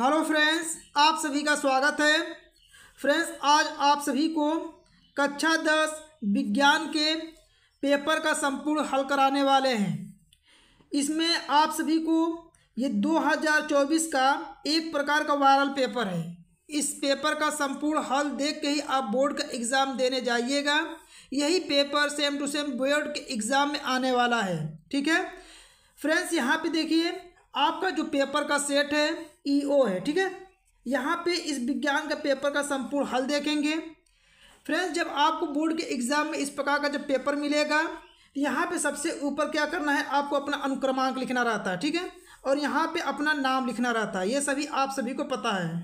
hello friends आप सभी का स्वागत है फ्रेंड्स आज आप सभी को कक्षा दस विज्ञान के पेपर का संपूर्ण हल कराने वाले हैं इसमें आप सभी को ये 2024 का एक प्रकार का वायरल पेपर है इस पेपर का संपूर्ण हल देख के ही आप बोर्ड का एग्ज़ाम देने जाइएगा यही paper same to same board के एग्ज़ाम में आने वाला है ठीक है फ्रेंड्स यहाँ पे देखिए आपका जो पेपर का सेट है ओ e है ठीक है यहाँ पे इस विज्ञान का पेपर का संपूर्ण हल देखेंगे फ्रेंड्स जब आपको बोर्ड के एग्ज़ाम में इस प्रकार का जब पेपर मिलेगा तो यहाँ पे सबसे ऊपर क्या करना है आपको अपना अनुक्रमांक लिखना रहता है ठीक है और यहाँ पे अपना नाम लिखना रहता है ये सभी आप सभी को पता है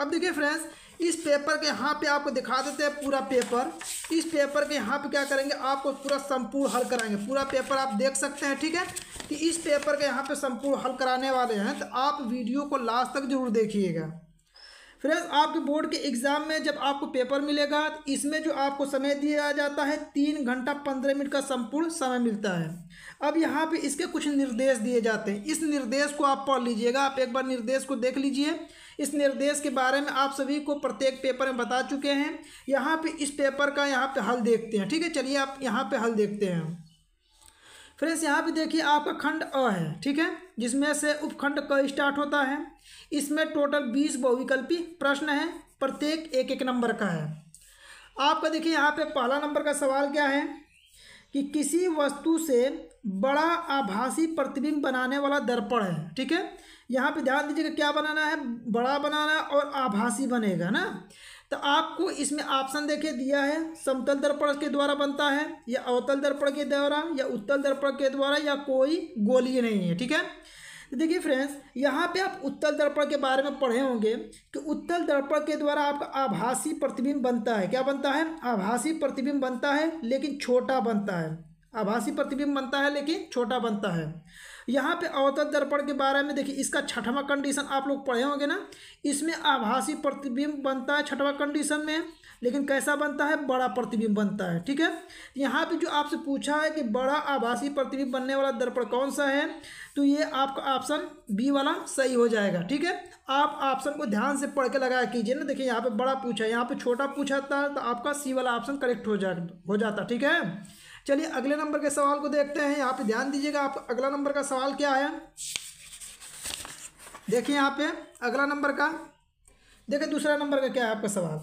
अब देखिए फ्रेंड्स इस पेपर के यहाँ पे आपको दिखा देते हैं पूरा पेपर इस पेपर के यहाँ पे क्या करेंगे आपको पूरा संपूर्ण हल कराएंगे पूरा पेपर आप देख सकते हैं ठीक है कि इस पेपर के यहाँ पे संपूर्ण हल कराने वाले हैं तो आप वीडियो को लास्ट तक जरूर देखिएगा फ्रेंड्स आपके बोर्ड के एग्जाम में जब आपको पेपर मिलेगा तो इसमें जो आपको समय दिया जाता है तीन घंटा पंद्रह मिनट का संपूर्ण समय मिलता है अब यहाँ पे इसके कुछ निर्देश दिए जाते हैं इस निर्देश को आप पढ़ लीजिएगा आप एक बार निर्देश को देख लीजिए इस निर्देश के बारे में आप सभी को प्रत्येक पेपर में बता चुके हैं यहाँ पर इस पेपर का यहाँ पर हल देखते हैं ठीक है चलिए आप यहाँ पर हल देखते हैं फ्रेंड्स यहाँ पर देखिए आपका खंड अ है ठीक है जिसमें से उपखंड क स्टार्ट होता है इसमें टोटल बीस बहुविकल्पी प्रश्न है प्रत्येक एक एक नंबर का है आपका देखिए यहाँ पे पहला नंबर का सवाल क्या है कि किसी वस्तु से बड़ा आभासी प्रतिबिंब बनाने वाला दर्पण है ठीक है यहाँ पे ध्यान दीजिएगा क्या बनाना है बड़ा बनाना और आभासी बनेगा ना तो आपको इसमें ऑप्शन देखे दिया है समतल दर्पण के द्वारा बनता है या अवतल दर्पण के द्वारा या उत्तल दर्पण के द्वारा या कोई गोली नहीं है ठीक है तो देखिए फ्रेंड्स यहाँ पे आप उत्तल दर्पण के बारे में पढ़े होंगे कि उत्तल दर्पण के द्वारा आपका आभासी प्रतिबिंब बनता है क्या बनता है आभासी प्रतिबिंब बनता है लेकिन छोटा बनता है आभासी प्रतिबिंब बनता है लेकिन छोटा बनता है यहाँ पे अवतल दर्पण के बारे में देखिए इसका छठवां कंडीशन आप लोग पढ़े होंगे ना इसमें आभासी प्रतिबिंब बनता है छठवां कंडीशन में लेकिन कैसा बनता है बड़ा प्रतिबिंब बनता है ठीक है यहाँ पे जो आपसे पूछा है कि बड़ा आभासी प्रतिबिंब बनने वाला दर्पण कौन सा है तो ये आपका ऑप्शन बी वाला सही हो जाएगा ठीक है आप ऑप्शन को ध्यान से पढ़ के लगाया कीजिए ना देखिए यहाँ पे बड़ा पूछा है यहाँ पे छोटा पूछा था तो आपका सी वाला ऑप्शन करेक्ट हो जा हो जाता ठीक है चलिए अगले नंबर के सवाल को देखते हैं यहाँ पे ध्यान दीजिएगा आप अगला नंबर का सवाल क्या है देखिए यहाँ पे अगला नंबर का देखिए दूसरा नंबर का क्या है आपका सवाल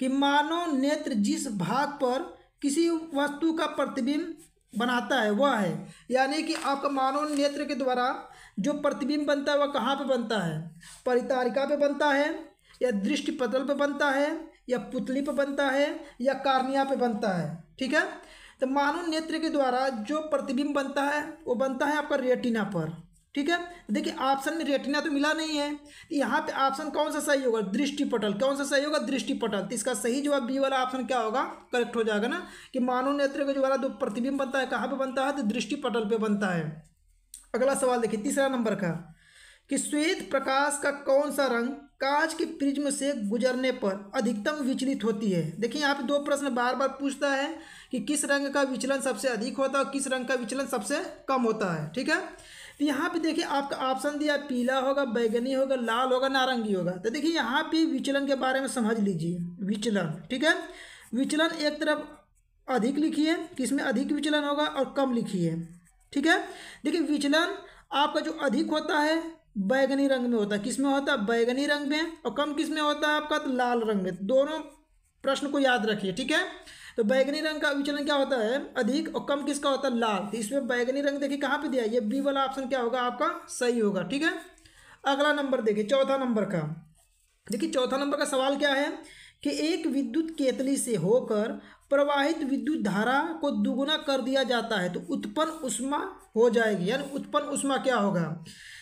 कि मानव नेत्र जिस भाग पर किसी वस्तु का प्रतिबिंब बनाता है वह है यानी कि आपका मानव नेत्र के द्वारा जो प्रतिबिंब बनता है वह कहाँ पर बनता है परितारिका पर बनता है या दृष्टि पटल पर बनता है या पुतली पर बनता है या कार्निया पर बनता है ठीक है तो मानव नेत्र के द्वारा जो प्रतिबिंब बनता है वो बनता है आपका रेटिना पर ठीक है देखिए ऑप्शन में रेटिना तो मिला नहीं है यहाँ पे ऑप्शन कौन सा सही होगा दृष्टिपटल कौन सा सही होगा दृष्टिपटल तो इसका सही जवाब बी वाला ऑप्शन क्या होगा करेक्ट हो जाएगा ना कि मानव नेत्र के द्वारा जो प्रतिबिंब बनता है कहाँ पर बनता है तो दृष्टिपटल पर बनता है अगला सवाल देखिए तीसरा नंबर का कि श्वेत प्रकाश का कौन सा रंग कांच के प्रिज्म से गुजरने पर अधिकतम विचलित होती है देखिए यहाँ पे दो प्रश्न बार बार पूछता है कि किस रंग का विचलन सबसे अधिक होता है और किस रंग का विचलन सबसे कम होता है ठीक है तो यहाँ पे देखिए आपका ऑप्शन दिया पीला होगा बैगनी होगा लाल होगा नारंगी होगा तो देखिए यहाँ पे विचलन के बारे में समझ लीजिए विचलन ठीक है विचलन एक तरफ अधिक लिखिए किसमें अधिक विचलन होगा और कम लिखिए ठीक है देखिए विचलन आपका जो अधिक होता है बैगनी रंग में होता है किस में होता है बैगनी रंग में और कम किस में होता है आपका तो लाल रंग में दोनों प्रश्न को याद रखिए ठीक है तो बैगनी रंग का विचलन क्या होता है अधिक और कम किसका होता है लाल तो इसमें बैगनी रंग देखिए कहाँ पे दिया ये बी वाला ऑप्शन क्या होगा आपका सही होगा ठीक है अगला नंबर देखिए चौथा नंबर का देखिए चौथा नंबर का सवाल क्या है कि एक विद्युत केतली से होकर प्रवाहित विद्युत धारा को दुगुना कर दिया जाता है तो उत्पन्न उष्मा हो जाएगी यानी उत्पन्न उष्मा क्या होगा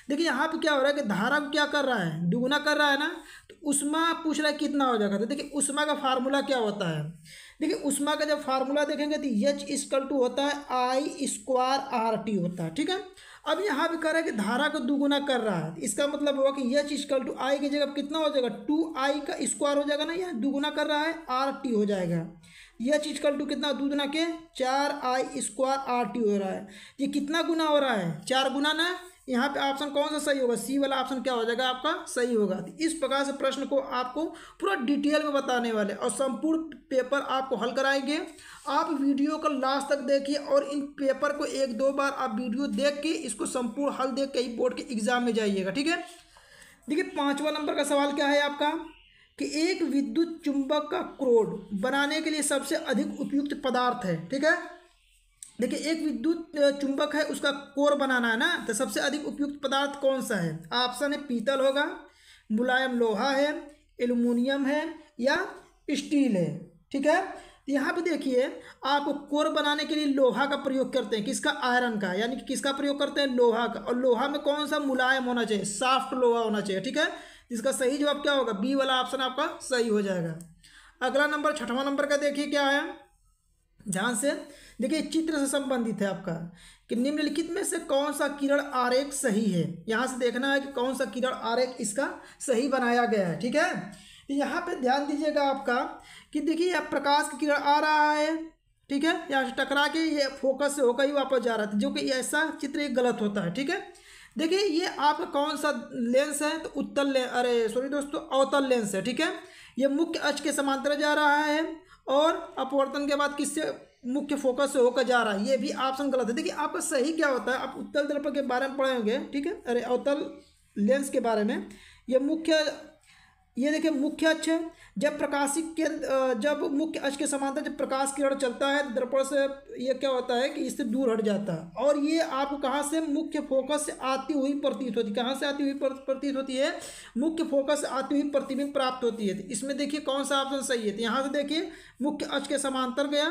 देखिए यहाँ पे क्या हो रहा है कि धारा को क्या कर रहा है दुगुना कर रहा है ना तो उष्मा पूछ रहा है कितना हो जाएगा तो देखिए उष्मा का फार्मूला क्या होता है देखिए उष्मा का जब फार्मूला देखेंगे तो यच इसकल टू होता है आई स्क्वायर आर टी होता है ठीक है अब यहाँ पर कह रहा है कि धारा को दुगुना कर रहा है इसका मतलब हुआ कि यच इसकल टू आई की जगह कितना हो जाएगा टू आई का स्क्वायर हो जाएगा ना यहाँ दुगुना कर रहा है आर टी हो जाएगा यच इसकल टू कितना दुगुना के चार आई स्क्वायर आर टी हो रहा है ये कितना गुना हो रहा है चार गुना ना यहाँ पे ऑप्शन कौन सा सही होगा सी वाला ऑप्शन क्या हो जाएगा आपका सही होगा तो इस प्रकार से प्रश्न को आपको पूरा डिटेल में बताने वाले और संपूर्ण पेपर आपको हल कराएंगे आप वीडियो को लास्ट तक देखिए और इन पेपर को एक दो बार आप वीडियो देख के इसको संपूर्ण हल देख के ही बोर्ड के एग्जाम में जाइएगा ठीक है देखिए पाँचवा नंबर का सवाल क्या है आपका कि एक विद्युत चुंबक का क्रोड बनाने के लिए सबसे अधिक उपयुक्त पदार्थ है ठीक है देखिए एक विद्युत चुंबक है उसका कोर बनाना है ना तो सबसे अधिक उपयुक्त पदार्थ कौन सा है ऑप्शन है पीतल होगा मुलायम लोहा है एल्यूमिनियम है या स्टील है ठीक है तो यहाँ पे देखिए आप कोर बनाने के लिए लोहा का प्रयोग करते हैं किसका आयरन का यानी कि किसका प्रयोग करते हैं लोहा का और लोहा में कौन सा मुलायम होना चाहिए सॉफ्ट लोहा होना चाहिए ठीक है जिसका सही जवाब क्या होगा बी वाला ऑप्शन आपका सही हो जाएगा अगला नंबर छठवां नंबर का देखिए क्या है ध्यान से देखिए चित्र से संबंधित है आपका कि निम्नलिखित में से कौन सा किरण आरेख सही है यहाँ से देखना है कि कौन सा किरण आरेख इसका सही बनाया गया है ठीक है तो यहाँ पे ध्यान दीजिएगा आपका कि देखिए यह प्रकाश की किरण आ रहा है ठीक है यहाँ से टकरा के ये फोकस से होकर ही वापस जा रहा था जो कि ऐसा चित्र एक गलत होता है ठीक है देखिए ये आपका कौन सा लेंस है तो उत्तल ले अरे सॉरी दोस्तों अवतल लेंस है ठीक है ये मुख्य अक्ष के समांतर जा रहा है और अपवर्तन के बाद किससे मुख्य फोकस से होकर जा रहा है ये भी ऑप्शन गलत है देखिए आपका सही क्या होता है आप उत्तल दर्पण के बारे में पढ़े होंगे ठीक है अरे अवतल लेंस के बारे में ये मुख्य ये देखिए मुख्य अक्ष है जब प्रकाशिक केंद्र जब मुख्य अक्ष के समांतर जब प्रकाश किरण चलता है दर्पण से ये क्या होता है कि इससे दूर हट जाता है और ये आपको कहाँ से मुख्य फोकस से आती हुई प्रतीत होती है कहाँ से आती हुई प्रतीत होती है मुख्य फोकस से आती हुई प्रतिबिंब प्राप्त होती है इसमें देखिए कौन सा ऑप्शन सही है तो यहाँ से देखिए मुख्य अक्ष के समांतर गया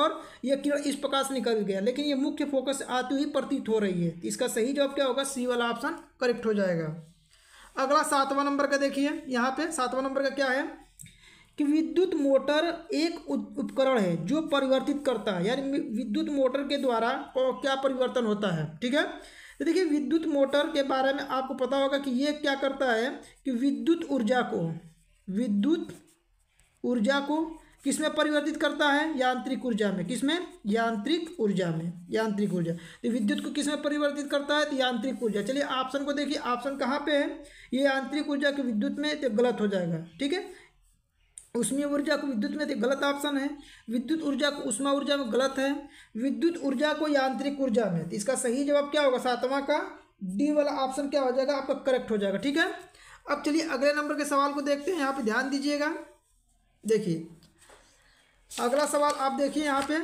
और यह किरण इस प्रकार से निकल गया लेकिन ये मुख्य फोकस से आती हुई प्रतीत हो रही है इसका सही जवाब क्या होगा सी वाला ऑप्शन करेक्ट हो जाएगा अगला सातवां नंबर का देखिए यहाँ पे सातवां नंबर का क्या है कि विद्युत मोटर एक उपकरण है जो परिवर्तित करता है यानी विद्युत मोटर के द्वारा क्या परिवर्तन होता है ठीक है तो देखिए विद्युत मोटर के बारे में आपको पता होगा कि ये क्या करता है कि विद्युत ऊर्जा को विद्युत ऊर्जा को किसमें परिवर्तित करता है यांत्रिक ऊर्जा में किस में यांत्रिक ऊर्जा में यांत्रिक ऊर्जा तो विद्युत को किसमें परिवर्तित करता है तो यांत्रिक ऊर्जा चलिए ऑप्शन को देखिए ऑप्शन कहाँ पे है ये यांत्रिक ऊर्जा के विद्युत में तो गलत हो जाएगा ठीक है उष्मीय ऊर्जा को विद्युत में तो गलत ऑप्शन है विद्युत ऊर्जा को उष्मा ऊर्जा में गलत है विद्युत ऊर्जा को यांत्रिक ऊर्जा में तो इसका सही जवाब क्या होगा सातवां का डी वाला ऑप्शन क्या हो जाएगा आपका करेक्ट हो जाएगा ठीक है अब चलिए अगले नंबर के सवाल को देखते हैं यहाँ पे ध्यान दीजिएगा देखिए अगला सवाल आप देखिए यहाँ पे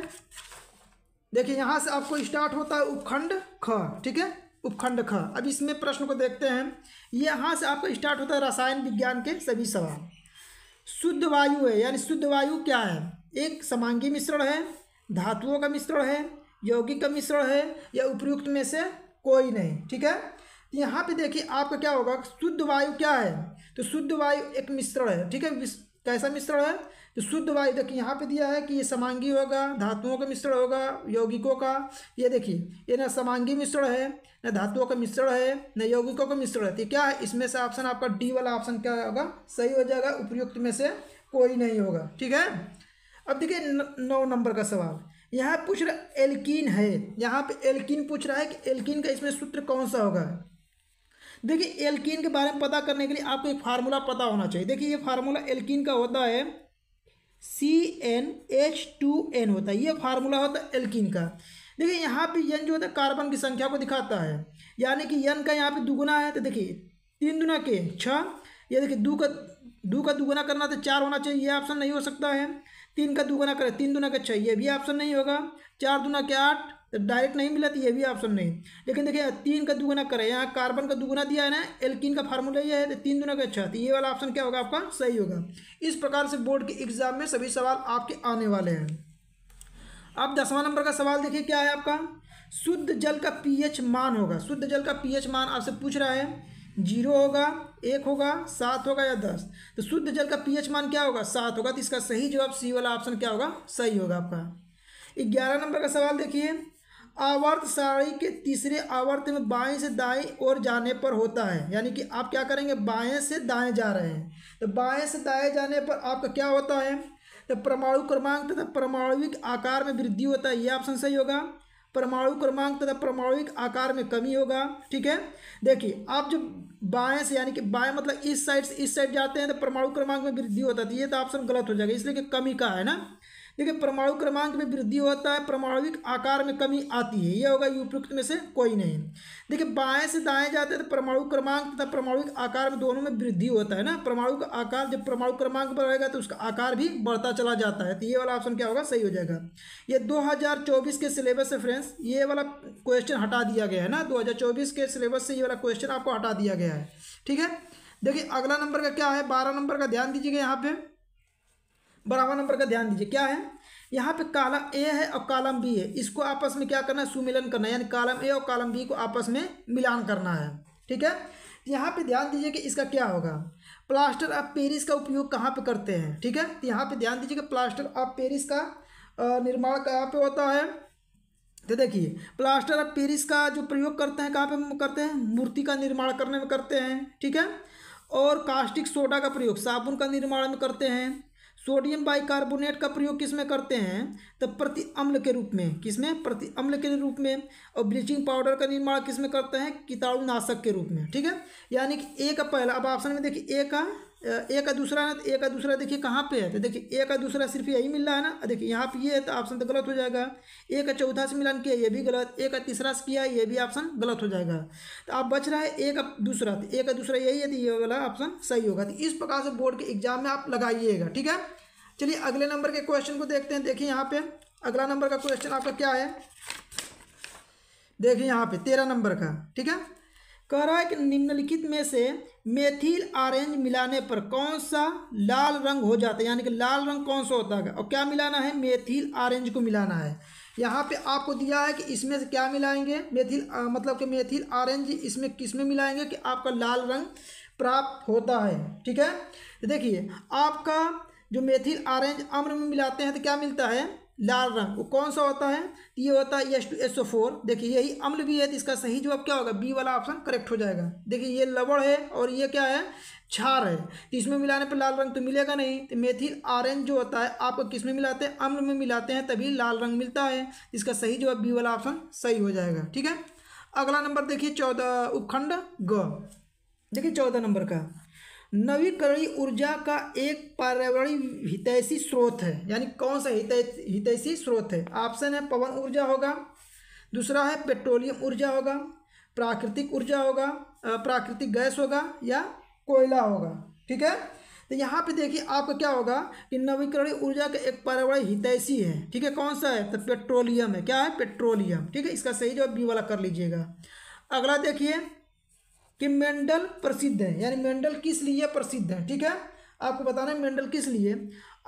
देखिए यहाँ से आपको स्टार्ट होता है उपखंड ख ठीक है उपखंड ख अब इसमें प्रश्न को देखते हैं यहाँ से आपको स्टार्ट होता है रसायन विज्ञान के सभी सवाल शुद्ध वायु है यानी शुद्ध वायु क्या है एक समांगी मिश्रण है धातुओं का मिश्रण है यौगिक का मिश्रण है या उपयुक्त में से कोई नहीं ठीक है तो यहाँ पे देखिए आपका क्या होगा शुद्ध वायु क्या है तो शुद्ध वायु एक मिश्रण है ठीक है कैसा मिश्रण है तो शुद्ध वायु देखिए यहाँ पे दिया है कि ये समांगी होगा धातुओं का मिश्रण होगा यौगिकों का ये देखिए ये ना समांगी मिश्रण है न धातुओं का मिश्रण है न यौगिकों का मिश्रण है तो क्या है इसमें से ऑप्शन आपका डी वाला ऑप्शन क्या होगा सही हो जाएगा उपयुक्त में से कोई नहीं होगा ठीक है अब देखिए नौ नंबर का सवाल यहाँ पूछ रहा एल्किन है यहाँ पे एल्किन पूछ रहा है कि एल्किन का इसमें सूत्र कौन सा होगा देखिए एल्किन के बारे में पता करने के लिए आपको एक फार्मूला पता होना चाहिए देखिए ये फार्मूला एल्किन का होता है C N H two N होता है ये फार्मूला होता है एल्किन का देखिए यहाँ पे यन जो होता है कार्बन की संख्या को दिखाता है यानी कि यन का यहाँ पे दुगुना है तो देखिए तीन दुना के छः ये देखिए दो का दो का दुगुना करना तो चार होना चाहिए ये ऑप्शन नहीं हो सकता है तीन का दुगुना करें तीन दुना का छः ये भी ऑप्शन नहीं होगा चार दुना के आठ तो डायरेक्ट नहीं मिला तो ये भी ऑप्शन नहीं लेकिन देखिए तीन का दुगुना करें यहाँ कार्बन का दुगुना दिया है ना एल्किन का फार्मूला ये है तो तीन दुना का अच्छा तो ये वाला ऑप्शन क्या होगा आपका सही होगा इस प्रकार से बोर्ड के एग्जाम में सभी सवाल आपके आने वाले हैं अब दसवां नंबर का सवाल देखिए क्या है आपका शुद्ध जल का पी मान होगा शुद्ध जल का पी मान आपसे पूछ रहा है जीरो होगा एक होगा सात होगा या दस तो शुद्ध जल का पीएच मान क्या होगा सात होगा तो इसका सही जवाब सी वाला ऑप्शन क्या होगा सही होगा आपका ग्यारह नंबर का सवाल देखिए आवर्त साड़ी के तीसरे आवर्त में बाएं से दाएं ओर जाने पर होता है यानी कि आप क्या करेंगे बाएं से दाएं जा रहे हैं तो बाएं से दाएं जाने पर आपका क्या होता है तो परमाणु क्रमांक तथा परमाणुिक आकार में वृद्धि होता है ये ऑप्शन सही होगा परमाणु क्रमांक तथा परमाणुविक आकार में कमी होगा ठीक है देखिए आप जब बाएं से यानी कि बाएं मतलब इस साइड से इस साइड जाते हैं तो परमाणु क्रमांक में वृद्धि होता है तो ये तो ऑप्शन गलत हो जाएगा इसलिए कि कमी का है ना देखिए परमाणु क्रमांक में वृद्धि होता है परमाणुविक आकार में कमी आती है यह होगा उपयुक्त में से कोई नहीं देखिए बाएं से दाएं जाते हैं तो परमाणु क्रमांक तथा परमाणुविक आकार में दोनों में वृद्धि होता है ना परमाणु का आकार जब परमाणु क्रमांक पर रहेगा तो उसका आकार भी बढ़ता चला जाता है तो ये वाला ऑप्शन क्या होगा सही हो जाएगा ये दो के सिलेबस से फ्रेंड्स ये वाला क्वेश्चन हटा दिया गया है ना दो के सिलेबस से ये वाला क्वेश्चन आपको हटा दिया गया है ठीक है देखिए अगला नंबर का क्या है बारह नंबर का ध्यान दीजिएगा यहाँ पे बारहवा नंबर का ध्यान दीजिए क्या है यहाँ पे कालम ए है और कालम बी है इसको आपस में क्या करना है सुमिलन करना है यानी कालम ए और कालम बी को आपस में मिलान करना है ठीक है यहाँ पे ध्यान दीजिए कि इसका क्या होगा प्लास्टर ऑफ पेरिस का उपयोग कहाँ पे करते हैं ठीक है तो यहाँ पे ध्यान दीजिए कि प्लास्टर ऑफ पेरिस का निर्माण कहाँ पे होता है तो देखिए प्लास्टर ऑफ पेरिस का जो प्रयोग करते हैं कहाँ पे करते हैं मूर्ति का निर्माण करने में करते हैं ठीक है और कास्टिक सोडा का प्रयोग साबुन का निर्माण में करते हैं सोडियम बाइकार्बोनेट का प्रयोग किस में करते हैं तो प्रति अम्ल के रूप में किस में प्रति अम्ल के रूप में और ब्लीचिंग पाउडर का निर्माण किस में करते हैं कीटाणुनाशक के रूप में ठीक है यानी कि ए का पहला अब ऑप्शन में देखिए ए का ए का दूसरा है ना तो ए का दूसरा देखिए कहाँ पे है तो देखिए ए का दूसरा सिर्फ यही मिल रहा है ना देखिए यहाँ पे ये है तो ऑप्शन तो गलत हो जाएगा ए का चौथा से मिलान किया ये भी गलत ए का तीसरा से किया ये भी ऑप्शन गलत हो जाएगा तो आप बच रहा है ए का दूसरा तो ए का दूसरा यही है तो ये वाला ऑप्शन सही होगा तो इस प्रकार से बोर्ड के एग्जाम में आप लगाइएगा ठीक है चलिए अगले नंबर के क्वेश्चन को देखते हैं देखिए यहाँ पे अगला नंबर का क्वेश्चन आपका क्या है देखिए यहाँ पे तेरह नंबर का ठीक है कह रहा है कि निम्नलिखित में से मेथिल ऑरेंज मिलाने पर कौन सा लाल रंग हो जाता है यानी कि लाल रंग कौन सा होता है और क्या मिलाना है मेथिल ऑरेंज को मिलाना है यहाँ पे आपको दिया है कि इसमें से क्या मिलाएंगे मेथिल मतलब कि मेथिल ऑरेंज इसमें किस में मिलाएंगे कि आपका लाल रंग प्राप्त होता है ठीक है तो देखिए आपका जो मेथिल ऑरेंज अम्र में मिलाते हैं तो क्या मिलता है लाल रंग वो कौन सा होता है ये होता है S two S O four देखिए यही अम्ल भी है तो इसका सही जवाब क्या होगा बी वाला ऑप्शन करेक्ट हो जाएगा देखिए ये लवड़ है और ये क्या है छार है तो इसमें मिलाने पर लाल रंग तो मिलेगा नहीं तो मेथिल ऑरेंज जो होता है आपको किस में मिलाते हैं अम्ल में मिलाते हैं तभी लाल रंग मिलता है इसका सही जवाब बी वाला ऑप्शन सही हो जाएगा ठीक है अगला नंबर देखिए चौदह उपखंड ग देखिए चौदह नंबर का नवीकरणीय ऊर्जा का एक पर्यावरण हितैषी स्रोत है यानी कौन सा हितैषी स्रोत है ऑप्शन है पवन ऊर्जा होगा दूसरा है पेट्रोलियम ऊर्जा होगा प्राकृतिक ऊर्जा होगा प्राकृतिक गैस होगा या कोयला होगा ठीक है तो यहाँ पे देखिए आपका क्या होगा कि नवीकरणीय ऊर्जा का एक पर्यावरण हितैषी है ठीक है कौन सा है तो पेट्रोलियम है क्या है पेट्रोलियम ठीक है इसका सही जवाब बी वाला कर लीजिएगा अगला देखिए कि मेंडल प्रसिद्ध है यानी मेंडल किस लिए प्रसिद्ध है ठीक है आपको बताना है मेंडल किस लिए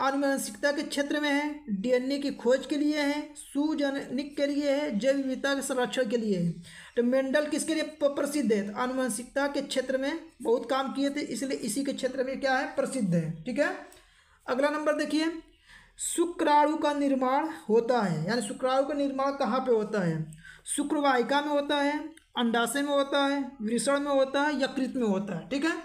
आनुवंशिकता के क्षेत्र में है डीएनए की खोज के लिए है सुजनिक के लिए है जैव विविधता के संरक्षण के लिए है तो मेंडल किसके लिए प्रसिद्ध है तो आनुवंशिकता के क्षेत्र में बहुत काम किए थे इसलिए इसी के क्षेत्र में क्या है प्रसिद्ध है ठीक है अगला नंबर देखिए शुक्राणु का निर्माण होता है यानी शुक्राणु का निर्माण कहाँ पर होता है शुक्रवाहिका में होता है अंडाशय में होता है वृषण में होता है यकृत में होता है ठीक है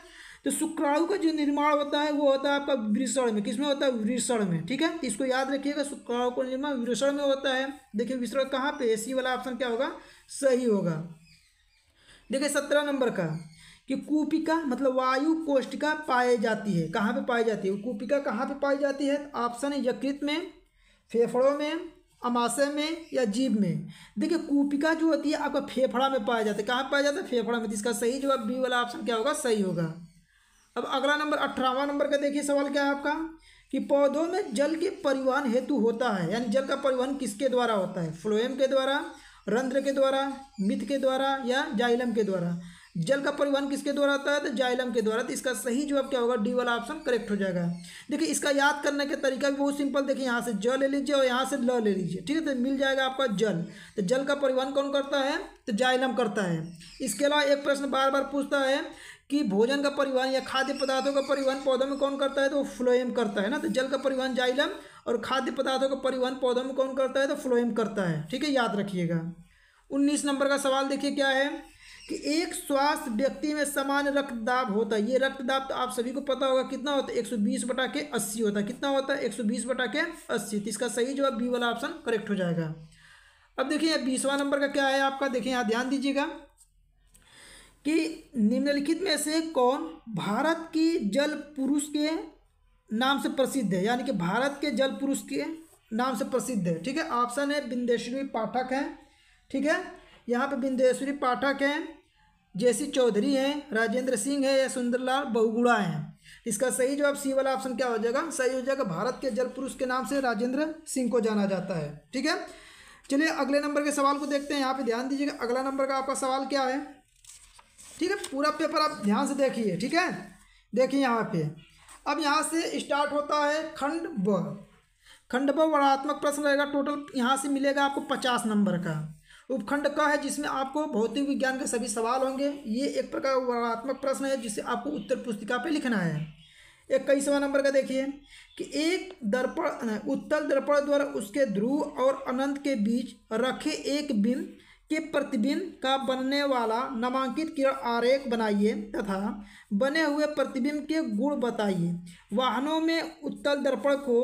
तो शुक्राणु का जो निर्माण होता है वो होता है आपका वृषण में किसमें होता है वृषण में ठीक है तो इसको याद रखिएगा शुक्राणु का निर्माण वृषण में होता है देखिए विषण कहाँ पे सी वाला ऑप्शन क्या होगा सही होगा देखिए सत्रह नंबर का कि कूपिका मतलब वायु कोष्टिका पाई जाती है कहाँ पे पाई जाती है कूपिका कहाँ पे पाई जाती है ऑप्शन है यकृत में फेफड़ों में अमाशय में या जीव में देखिए कूपिका जो होती है आपका फेफड़ा में पाया जाता है कहाँ पाया जाता है फेफड़ा में इसका सही जवाब बी वाला ऑप्शन क्या होगा सही होगा अब अगला नंबर अठारहवा नंबर का देखिए सवाल क्या है आपका कि पौधों में जल के परिवहन हेतु होता है यानी जल का परिवहन किसके द्वारा होता है फ्लोएम के द्वारा रंध्र के द्वारा मिथ के द्वारा या जाइलम के द्वारा जल का परिवहन किसके द्वारा होता है तो जाइलम के द्वारा तो इसका सही जवाब क्या होगा डी वाला ऑप्शन करेक्ट हो जाएगा देखिए इसका याद करने का तरीका भी बहुत सिंपल देखिए यहाँ से ज ले लीजिए और यहाँ से ल ले लीजिए ठीक है तो मिल जाएगा आपका जल तो जल का परिवहन कौन करता है तो जाइलम करता है इसके अलावा एक प्रश्न बार बार पूछता है कि भोजन का परिवहन या खाद्य पदार्थों का परिवहन पौधों में कौन करता है तो वो फ्लोएम करता है ना तो जल का परिवहन जाइलम और खाद्य पदार्थों का परिवहन पौधों में कौन करता है तो फ्लोएम करता है ठीक है याद रखिएगा उन्नीस नंबर का सवाल देखिए क्या है कि एक स्वास्थ्य व्यक्ति में सामान्य रक्तदाब होता है ये रक्तदाब तो आप सभी को पता होगा कितना होता है एक सौ बीस बटा के अस्सी होता है कितना होता है एक सौ बीस बटा के अस्सी तो इसका सही जवाब बी वाला ऑप्शन करेक्ट हो जाएगा अब देखिए बीसवा नंबर का क्या है आपका देखिए यहाँ ध्यान दीजिएगा कि निम्नलिखित में से कौन भारत की जल पुरुष के नाम से प्रसिद्ध है यानी कि भारत के जल पुरुष के नाम से प्रसिद्ध है ठीक है ऑप्शन है बिंदेश्वरी पाठक है ठीक है यहाँ पे बिंदेश्वरी पाठक है जैसी चौधरी हैं राजेंद्र सिंह है या सुंदरलाल बहुगुड़ा हैं इसका सही जवाब सी वाला ऑप्शन क्या हो जाएगा सही हो जाएगा भारत के जल पुरुष के नाम से राजेंद्र सिंह को जाना जाता है ठीक है चलिए अगले नंबर के सवाल को देखते हैं यहाँ पे ध्यान दीजिएगा अगला नंबर का आपका सवाल क्या है ठीक है पूरा पेपर आप ध्यान से देखिए ठीक है देखिए यहाँ पे अब यहाँ से स्टार्ट होता है खंड ब खंड ब वर्णात्मक प्रश्न रहेगा टोटल यहाँ से मिलेगा आपको पचास नंबर का उपखंड का है जिसमें आपको भौतिक विज्ञान के सभी सवाल होंगे ये एक प्रकार वर्णात्मक प्रश्न है जिसे आपको उत्तर पुस्तिका पे लिखना है एक कई सवा नंबर का देखिए कि एक दर्पण उत्तल दर्पण द्वारा उसके ध्रुव और अनंत के बीच रखे एक बिन के प्रतिबिंब का बनने वाला नामांकित किरण आरेख बनाइए तथा बने हुए प्रतिबिंब के गुण बताइए वाहनों में उत्तल दर्पण को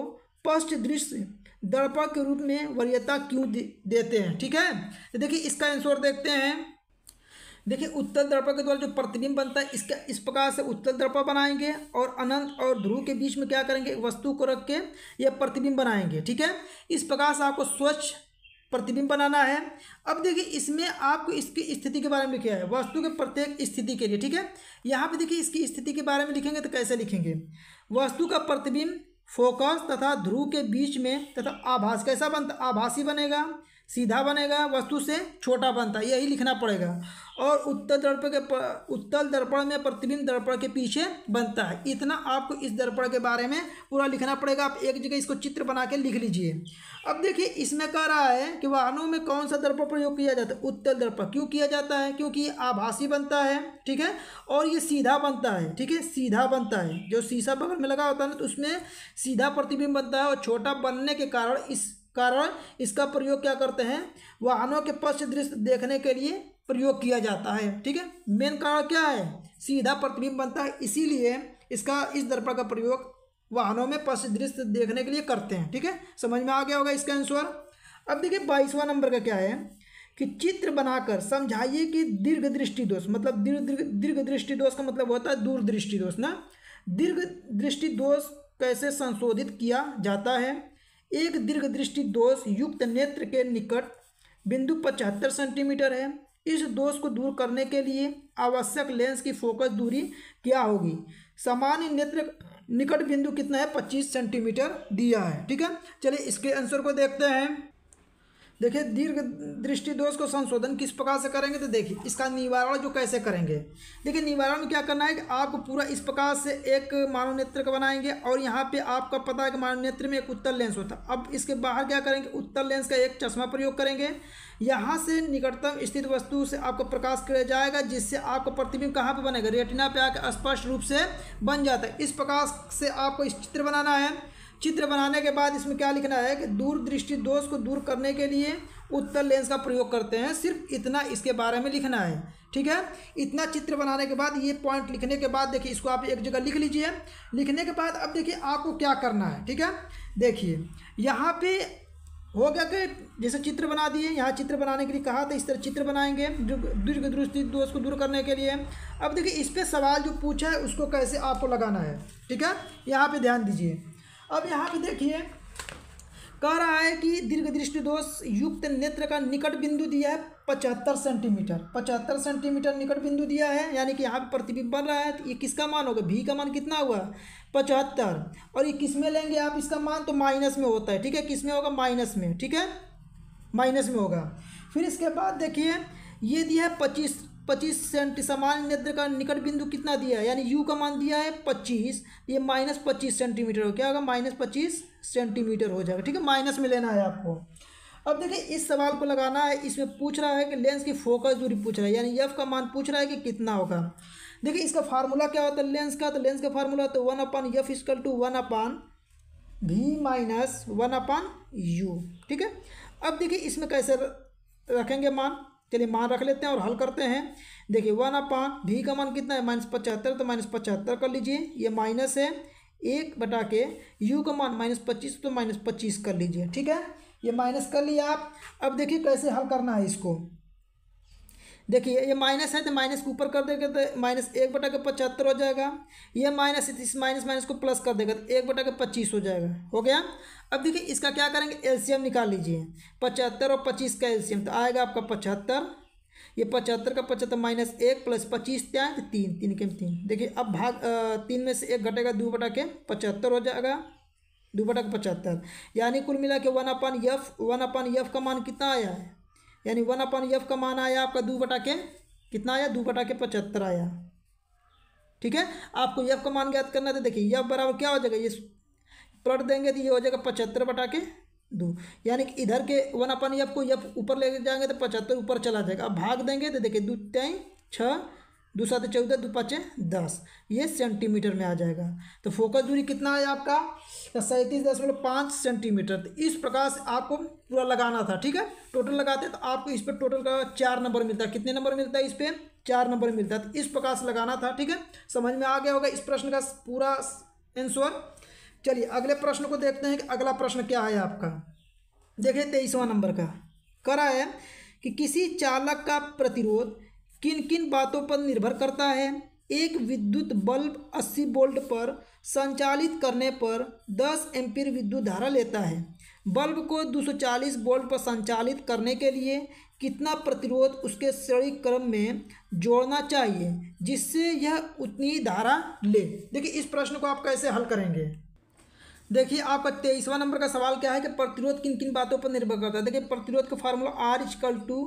स्पष्ट दृश्य दड़पा के रूप में वरीयता क्यों देते हैं ठीक है तो देखिए इसका आंसर देखते हैं देखिए उत्तल दर्पण के द्वारा जो प्रतिबिंब बनता है इसका इस प्रकार से उत्तल दर्पण बनाएंगे और अनंत और ध्रुव के बीच में क्या करेंगे वस्तु को रख के यह प्रतिबिंब बनाएंगे ठीक है इस प्रकार से आपको स्वच्छ प्रतिबिंब बनाना है अब देखिए इसमें आपको इसकी स्थिति के बारे में लिखा है वस्तु के प्रत्येक स्थिति के लिए ठीक है यहाँ पर देखिए इसकी स्थिति के बारे में लिखेंगे तो कैसे लिखेंगे वस्तु का प्रतिबिंब फोकस तथा ध्रुव के बीच में तथा आभास कैसा बनता आभासी बनेगा सीधा बनेगा वस्तु से छोटा बनता है यही लिखना पड़ेगा और उत्तर दर्पण के उत्तल दर्पण में प्रतिबिंब दर्पण के पीछे बनता है इतना आपको इस दर्पण के बारे में पूरा लिखना पड़ेगा आप एक जगह इसको चित्र बना के लिख लीजिए अब देखिए इसमें कह रहा है कि वाहनों में कौन सा दर्पण प्रयोग किया जाता है उत्तल दर्पण क्यों किया जाता है क्योंकि ये आभासी बनता है ठीक है और ये सीधा बनता है ठीक है सीधा बनता है जो शीशा बगल में लगा होता है ना तो उसमें सीधा प्रतिबिंब बनता है और छोटा बनने के कारण इस कारण इसका प्रयोग क्या करते हैं वाहनों के पश्च दृश्य देखने के लिए प्रयोग किया जाता है ठीक है मेन कारण क्या है सीधा प्रतिबिंब बनता है इसीलिए इसका इस दर्पण का प्रयोग वाहनों में पश्च दृश्य देखने के लिए करते हैं ठीक है समझ में आ गया होगा इसका आंसर अब देखिए बाईसवा नंबर का क्या है कि चित्र बनाकर समझाइए कि दीर्घ दृष्टि दोष मतलब दीर्घ दीर्घ दृष्टि दोष का मतलब होता है दूर दृष्टि दोष ना दीर्घ दृष्टि दोष कैसे संशोधित किया जाता है एक दीर्घ दृष्टि दोष युक्त नेत्र के निकट बिंदु पचहत्तर सेंटीमीटर है इस दोष को दूर करने के लिए आवश्यक लेंस की फोकस दूरी क्या होगी सामान्य नेत्र निकट बिंदु कितना है पच्चीस सेंटीमीटर दिया है ठीक है चलिए इसके आंसर को देखते हैं देखिए दीर्घ दृष्टि दोष को संशोधन किस प्रकार से करेंगे तो देखिए इसका निवारण जो कैसे करेंगे देखिए निवारण में क्या करना है कि आपको पूरा इस प्रकार से एक मानव नेत्र का बनाएंगे और यहाँ पे आपका पता है कि मानव नेत्र में एक उत्तर लेंस होता है अब इसके बाहर क्या करेंगे उत्तर लेंस का एक चश्मा प्रयोग करेंगे यहाँ से निकटतम स्थित वस्तु से आपको प्रकाश किया जाएगा जिससे आपका प्रतिबिंब कहाँ पर बनेगा रेटिना पे आकर स्पष्ट रूप से बन जाता है इस प्रकाश से आपको इस चित्र बनाना है चित्र बनाने के बाद इसमें क्या लिखना है कि दूरदृष्टि दोष को दूर करने के लिए उत्तर लेंस का प्रयोग करते हैं सिर्फ इतना इसके बारे में लिखना है ठीक है इतना चित्र बनाने के बाद ये पॉइंट लिखने के बाद देखिए इसको आप एक जगह लिख लीजिए लिखने के बाद अब देखिए आपको क्या करना है ठीक है देखिए यहाँ पे हो गया कि जैसे चित्र बना दिए यहाँ चित्र बनाने के लिए कहा था इस तरह चित्र बनाएंगे दुर्ग दृष्टि दोष को दूर करने के लिए अब देखिए इस पर सवाल जो पूछा है उसको कैसे आपको लगाना है ठीक है यहाँ पर ध्यान दीजिए अब यहाँ पे देखिए कह रहा है कि दीर्घ दृष्टि दोष युक्त नेत्र का निकट बिंदु दिया है पचहत्तर सेंटीमीटर पचहत्तर सेंटीमीटर निकट बिंदु दिया है यानी कि यहाँ पे प्रतिबिंब बन रहा है तो ये किसका मान होगा भी का मान कितना हुआ पचहत्तर और ये किस में लेंगे आप इसका मान तो माइनस में होता है ठीक है किस में होगा माइनस में ठीक है माइनस में होगा फिर इसके बाद देखिए ये दिया है पच्चीस पच्चीस सेंटी सामान्य नेत्र का निकट बिंदु कितना दिया है यानी यू का मान दिया है पच्चीस ये माइनस पच्चीस सेंटीमीटर हो क्या होगा माइनस पच्चीस सेंटीमीटर हो जाएगा ठीक है माइनस में लेना है आपको अब देखिए इस सवाल को लगाना है इसमें पूछ रहा है कि लेंस की फोकस दूरी पूछ रहा है यानी यफ का मान पूछ रहा है कि कितना होगा देखिए इसका फार्मूला क्या होता है लेंस का तो लेंस का फार्मूला तो one upon f is equal to one upon v minus one upon you ठीक है अब देखिए इसमें कैसे रखेंगे मान चलिए मान रख लेते हैं और हल करते हैं देखिए वन अपान भी का मान कितना है माइनस पचहत्तर तो माइनस पचहत्तर कर लीजिए ये माइनस है एक बटा के यू का मान माइनस पच्चीस तो माइनस पच्चीस कर लीजिए ठीक है ये माइनस कर लिया आप अब देखिए कैसे हल करना है इसको देखिए ये माइनस है तो माइनस को ऊपर कर देगा तो माइनस एक बटा के पचहत्तर हो जाएगा ये माइनस है तो इस माइनस माइनस को प्लस कर देगा तो एक बटा के पच्चीस हो जाएगा हो गया अब देखिए इसका क्या करेंगे एलसीएम निकाल लीजिए पचहत्तर और पच्चीस का एलसीएम तो आएगा आपका पचहत्तर ये पचहत्तर का पचहत्तर माइनस एक प्लस पच्चीस त्याग तो तीन तीन के तीन देखिए अब भाग तीन में से एक घटेगा दो बटा के पचहत्तर हो जाएगा दो बटा के पचहत्तर यानी कुल मिला के one upon f one upon f का मान कितना आया है यानी वन अपन एफ का मान आया आपका दो बटा के कितना आया दो बटा के पचहत्तर आया ठीक है आपको यफ का मान ज्ञात करना था तो देखिए यफ बराबर क्या हो जाएगा ये प्लट देंगे तो ये हो जाएगा पचहत्तर बटा के दो यानी कि इधर के वन अपन यफ को यफ ऊपर ले जाएंगे तो पचहत्तर ऊपर चला जाएगा अब भाग देंगे तो देखिए दो तय छः दो सात चौदह दो पाँचे दस ये सेंटीमीटर में आ जाएगा तो फोकस दूरी कितना है आपका सैंतीस दशमलव पाँच सेंटीमीटर तो इस प्रकार से आपको पूरा लगाना था ठीक है टोटल लगाते तो आपको इस पर टोटल का चार नंबर मिलता है कितने नंबर मिलता है इस पर चार नंबर मिलता है तो इस प्रकार से लगाना था ठीक है समझ में आ गया होगा इस प्रश्न का पूरा आंसर चलिए अगले प्रश्न को देखते हैं कि अगला प्रश्न क्या है आपका देखिए तेईसवा नंबर का करा है कि किसी चालक का प्रतिरोध किन किन बातों पर निर्भर करता है एक विद्युत बल्ब 80 वोल्ट पर संचालित करने पर 10 एम्पीयर विद्युत धारा लेता है बल्ब को 240 वोल्ट पर संचालित करने के लिए कितना प्रतिरोध उसके श्रेणी क्रम में जोड़ना चाहिए जिससे यह उतनी धारा ले देखिए इस प्रश्न को आप कैसे हल करेंगे देखिए आपका तेईसवा नंबर का सवाल क्या है कि प्रतिरोध किन किन बातों पर निर्भर करता है देखिए प्रतिरोध का formula R is equal to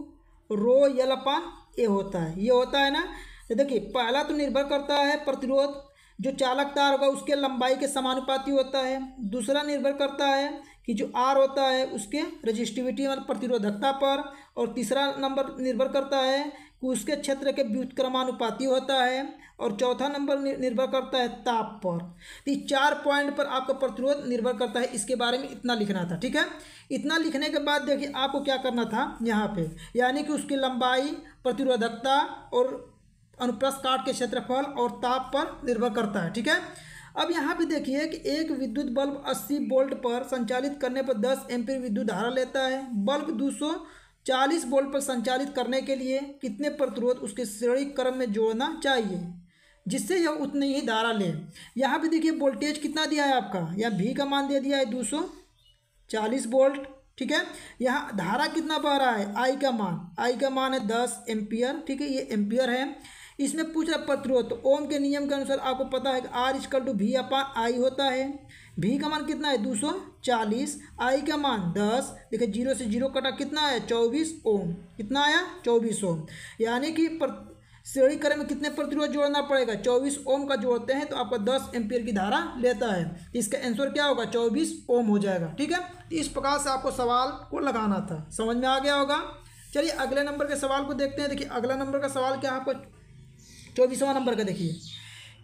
rho l upon A होता है ये होता है ना तो देखिए पहला तो निर्भर करता है प्रतिरोध जो चालक तार होगा उसके लंबाई के समानुपाती होता है दूसरा निर्भर करता है कि जो आर होता है उसके रजिस्टिविटी और प्रतिरोधकता पर और तीसरा नंबर निर्भर करता है कि उसके क्षेत्र के व्युतक्रमानुपाती होता है और चौथा नंबर निर्भर करता है ताप पर तो चार पॉइंट पर आपका प्रतिरोध निर्भर करता है इसके बारे में इतना लिखना था ठीक है इतना लिखने के बाद देखिए आपको क्या करना था यहाँ पे यानी कि उसकी लंबाई प्रतिरोधकता और अनुप्रस्थ काट के क्षेत्रफल और ताप पर निर्भर करता है ठीक है अब यहाँ भी देखिए कि एक विद्युत बल्ब 80 वोल्ट पर संचालित करने पर 10 एम्पीयर विद्युत धारा लेता है बल्ब 240 वोल्ट पर संचालित करने के लिए कितने प्रतिरोध उसके श्रेणी क्रम में जोड़ना चाहिए जिससे यह उतनी ही धारा ले यहाँ भी देखिए वोल्टेज कितना दिया है आपका यहाँ भी का मान दे दिया है दो सौ चालीस वोल्ट ठीक है यहाँ धारा कितना बह रहा है आई का मान आई का मान है दस एम्पियर ठीक है ये एम्पियर है इसमें पूछ रहा प्रतिरोध तो ओम के नियम के अनुसार आपको पता है कि आर इजकल टू भी अपार आई होता है भी का मान कितना है दो सौ चालीस आई का मान दस देखिए जीरो से जीरो कटा कितना आया चौबीस ओम कितना आया चौबीस ओम यानी कि श्रेणी क्रम में कितने प्रतिरोध जोड़ना पड़ेगा चौबीस ओम का जोड़ते हैं तो आपका दस एम्पियर की धारा लेता है इसका आंसर क्या होगा चौबीस ओम हो जाएगा ठीक है तो इस प्रकार से आपको सवाल को लगाना था समझ में आ गया होगा चलिए अगले नंबर के सवाल को देखते हैं देखिए अगला नंबर का सवाल क्या आपको चौबीसवा नंबर का देखिए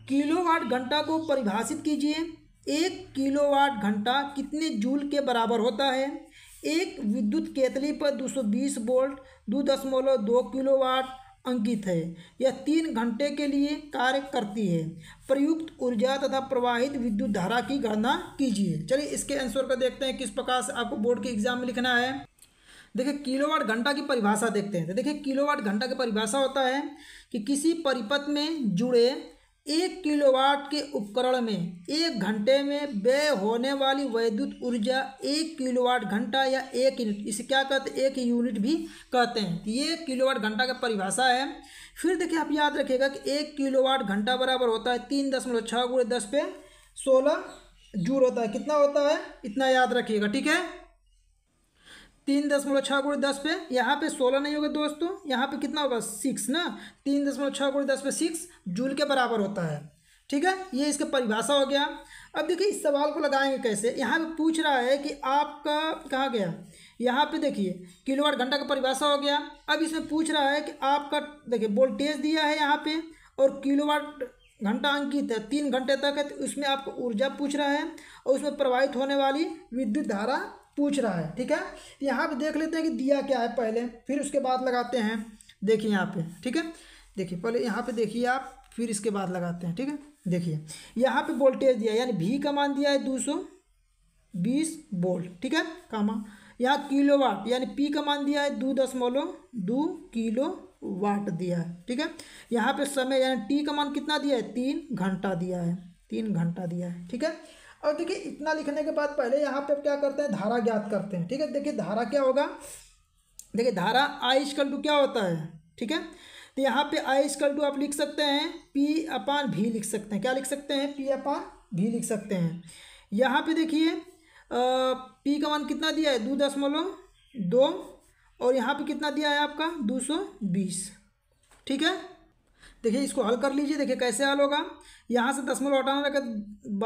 किलोवाट घंटा को परिभाषित कीजिए एक किलोवाट घंटा कितने जूल के बराबर होता है एक विद्युत केतली पर 220 वोल्ट दो दशमलव दो किलो अंकित है यह तीन घंटे के लिए कार्य करती है प्रयुक्त ऊर्जा तथा प्रवाहित विद्युत धारा की गणना कीजिए चलिए इसके आंसर को देखते हैं किस प्रकार से आपको बोर्ड के एग्जाम में लिखना है देखिए किलोवाट घंटा की परिभाषा देखते हैं तो देखिए किलोवाट घंटा की परिभाषा होता है कि किसी परिपथ में जुड़े एक किलोवाट के उपकरण में एक घंटे में व्यय होने वाली वैद्युत ऊर्जा एक किलोवाट घंटा या एक यूनिट इसे क्या कहते हैं एक यूनिट भी कहते हैं तो ये किलोवाट घंटा का परिभाषा है फिर देखिए आप याद रखिएगा कि एक किलोवाट घंटा बराबर होता है तीन दशमलव छः गुड़े दस पे सोलह जूल होता है कितना होता है इतना याद रखिएगा ठीक है तीन दशमलव छः गुण दस पे यहाँ पे सोलह नहीं होगा दोस्तों यहाँ पे कितना होगा सिक्स ना तीन दशमलव छः गुण दस पे सिक्स जूल के बराबर होता है ठीक है ये इसका परिभाषा हो गया अब देखिए इस सवाल को लगाएंगे कैसे यहाँ पे पूछ रहा है कि आपका कहा गया यहाँ पे देखिए किलोवाट घंटा का परिभाषा हो गया अब इसमें पूछ रहा है कि आपका देखिए वोल्टेज दिया है यहाँ पर और किलोवाट घंटा अंकित है तीन घंटे तक है तो उसमें आपको ऊर्जा पूछ रहा है और उसमें प्रवाहित होने वाली विद्युत धारा पूछ रहा है ठीक है तो यहाँ पे देख लेते हैं कि दिया क्या है पहले फिर उसके बाद लगाते हैं देखिए यहाँ पे ठीक है देखिए पहले यहाँ पे देखिए आप फिर इसके बाद लगाते हैं ठीक है देखिए यहाँ पे वोल्टेज दिया यानी भी का मान दिया है दो सौ बीस वोल्ट ठीक है कामा यहाँ किलो वाट यानी पी का मान दिया है दो दशमलव दो किलो वाट दिया है ठीक है यहाँ पे समय यानी टी का मान कितना दिया है तीन घंटा दिया है तीन घंटा दिया है ठीक है और देखिए इतना लिखने के बाद पहले यहाँ पे क्या करते हैं धारा ज्ञात करते हैं ठीक है देखिए धारा क्या होगा देखिए धारा आई स्कल टू क्या होता है ठीक है तो यहाँ पे आई स्कल टू आप लिख सकते हैं पी अपान भी लिख सकते हैं क्या लिख सकते हैं पी अपान भी लिख सकते हैं यहाँ पे देखिए पी का मान कितना दिया है दो दशमलव दो और यहाँ पे कितना दिया है आपका दो सौ बीस ठीक है देखिए इसको हल कर लीजिए देखिए कैसे हल होगा यहाँ से दसमलव हटाना रखा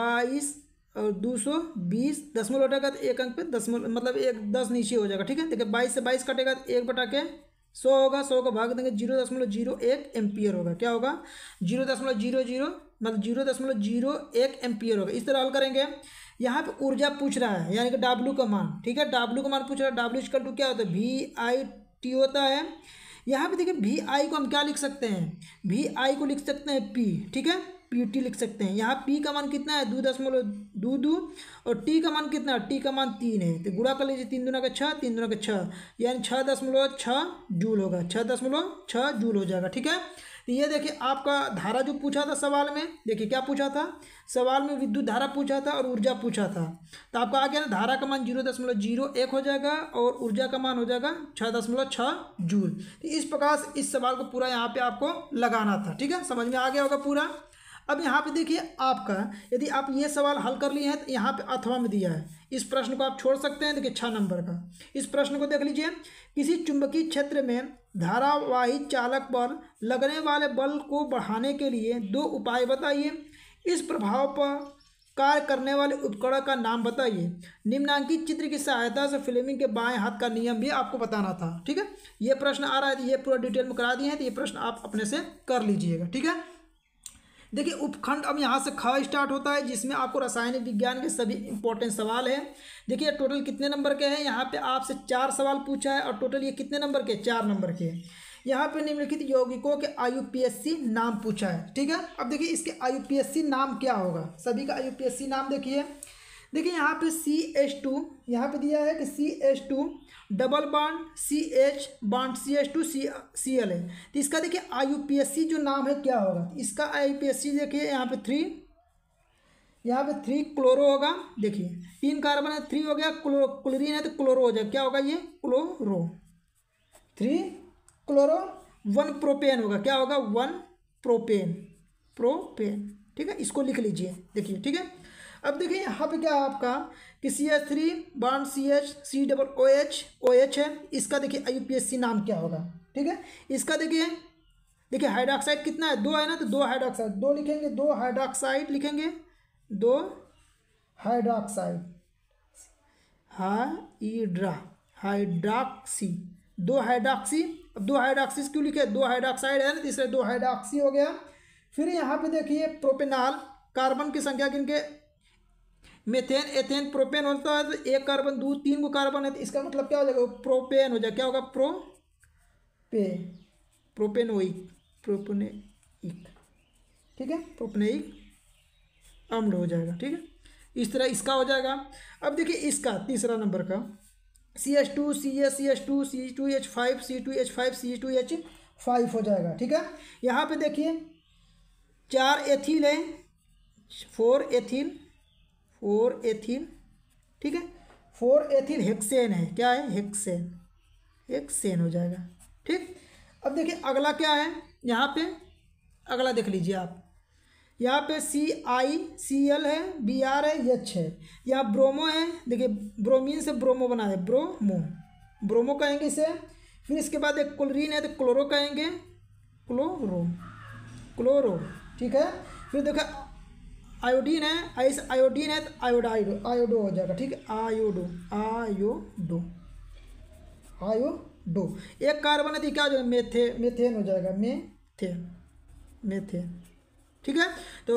बाईस और दो सौ बीस दसमलव हटेगा तो एक अंक पे दसमलव मतलब एक दस नीचे हो जाएगा ठीक है देखिए बाईस से बाईस कटेगा तो एक बटा के सौ होगा सौ को भाग देंगे जीरो दशमलव जीरो एक एम्पियर होगा क्या होगा जीरो दशमलव जीरो जीरो मतलब जीरो दशमलव जीरो एक एम्पियर होगा इस तरह हल करेंगे यहाँ पे ऊर्जा पूछ रहा है यानी कि डब्ल्यू का मान ठीक है डब्ल्यू का मान पूछ रहा है डब्ल्यू इजकल टू क्या होता है वी आई टी होता है यहाँ पे देखिए वी आई को हम क्या लिख सकते हैं वी आई को लिख सकते हैं पी ठीक है पी टी लिख सकते हैं यहाँ पी का मान कितना है दो दशमलव दो दो और टी का मान कितना है टी का मान तीन है तो गुड़ा कर लीजिए तीन दुना का छः तीन दुना का छः यानी छः दशमलव छः जूल होगा छः दशमलव छः जूल हो जाएगा ठीक है तो ये देखिए आपका धारा जो पूछा था सवाल में देखिए क्या पूछा था सवाल में विद्युत धारा पूछा था और ऊर्जा पूछा था तो आपका आ गया ना धारा का मान जीरो दशमलव जीरो एक हो जाएगा और ऊर्जा का मान हो जाएगा छः दशमलव छः जूल तो इस प्रकार से इस सवाल को पूरा यहाँ पे आपको लगाना था ठीक है समझ में आ गया होगा पूरा अब यहाँ पे देखिए आपका यदि आप ये सवाल हल कर लिए हैं तो यहाँ पे अथवा में दिया है इस प्रश्न को आप छोड़ सकते हैं देखिए छः नंबर का इस प्रश्न को देख लीजिए किसी चुंबकीय क्षेत्र में धारावाही चालक पर लगने वाले बल को बढ़ाने के लिए दो उपाय बताइए इस प्रभाव पर कार्य करने वाले उपकरण का नाम बताइए निम्नांकित चित्र की सहायता से फिल्मिंग के बाएं हाथ का नियम भी आपको बताना था ठीक है ये प्रश्न आ रहा है ये पूरा डिटेल में करा दिए हैं तो ये प्रश्न आप अपने से कर लीजिएगा ठीक है देखिए उपखंड अब यहाँ से ख स्टार्ट होता है जिसमें आपको रासायनिक विज्ञान के सभी इंपॉर्टेंट सवाल हैं देखिए टोटल कितने नंबर के हैं यहाँ पे आपसे चार सवाल पूछा है और टोटल ये कितने नंबर के चार नंबर के यहाँ पे निम्नलिखित यौगिकों के आयु नाम पूछा है ठीक है अब देखिए इसके आयु नाम क्या होगा सभी का आयु नाम देखिए देखिए यहाँ पे सी एच टू यहाँ पर दिया है कि C H two double bond C H bond C H two C C L है तो इसका देखिए I U P S C जो नाम है क्या होगा इसका I U P S C देखिए यहाँ पे थ्री यहाँ पे थ्री क्लोरो होगा देखिए तीन कार्बन है थ्री हो गया क्लो क्लोरीन है तो क्लोरो हो जाएगा क्या होगा ये chloro three chloro one propane होगा क्या होगा वन प्रोपेन प्रोपेन ठीक है इसको लिख लीजिए देखिए ठीक है अब देखिए यहाँ पे क्या है आपका कि C H three bond C H C double O H O H है इसका देखिए I U P S C नाम क्या होगा ठीक है इसका देखिए देखिए हाइड्रोक्साइड कितना है दो है ना तो दो हाइड्रोक्साइड दो लिखेंगे दो हाइड्रोक्साइड लिखेंगे दो हाइड्रोक्साइड हाइड्रा हाइड्रॉक्सी दो हाइड्रोक्सी अब दो हाइड्रोक्सी क्यों लिखे दो हाइड्रोक्साइड है ना तो इसलिए दो हाइड्रोक्सी हो गया फिर यहाँ पे देखिए प्रोपेनाल कार्बन की संख्या किनके मेथेन एथेन प्रोपेन होता है तो एक कार्बन दो तीन को कार्बन है तो इसका मतलब क्या हो जाएगा प्रोपेन हो जाएगा क्या होगा प्रो पे प्रोपेन वही प्रोपने ठीक है प्रोपने अम्ल हो जाएगा ठीक है इस तरह इसका हो जाएगा अब देखिए इसका तीसरा नंबर का C H two C S C H two C two H five C two H five C two H five हो जाएगा ठीक है यहाँ पे देखिए चार एथिल है फोर एथिल फोर एथिन ठीक है फोर एथिन हेक्सेन है क्या है हेक्सेन हेक्सेन हो जाएगा ठीक अब देखिए अगला क्या है यहाँ पे अगला देख लीजिए आप यहाँ पे सी आई सी एल है बी आर है एच है यहाँ ब्रोमो है देखिए ब्रोमीन से ब्रोमो बना है ब्रोमो ब्रोमो कहेंगे इसे फिर इसके बाद एक क्लोरीन है तो क्लोरो कहेंगे क्लोरो क्लोरो ठीक है फिर देखो आयोडीन है आइस आयोडीन है तो आयोडाइड आयोडो हो जाएगा ठीक है आयोडो आयोडो आयोडो एक कार्बन है तो क्या हो जाएगा मेथे मेथेन हो जाएगा मेथे मेथे ठीक है तो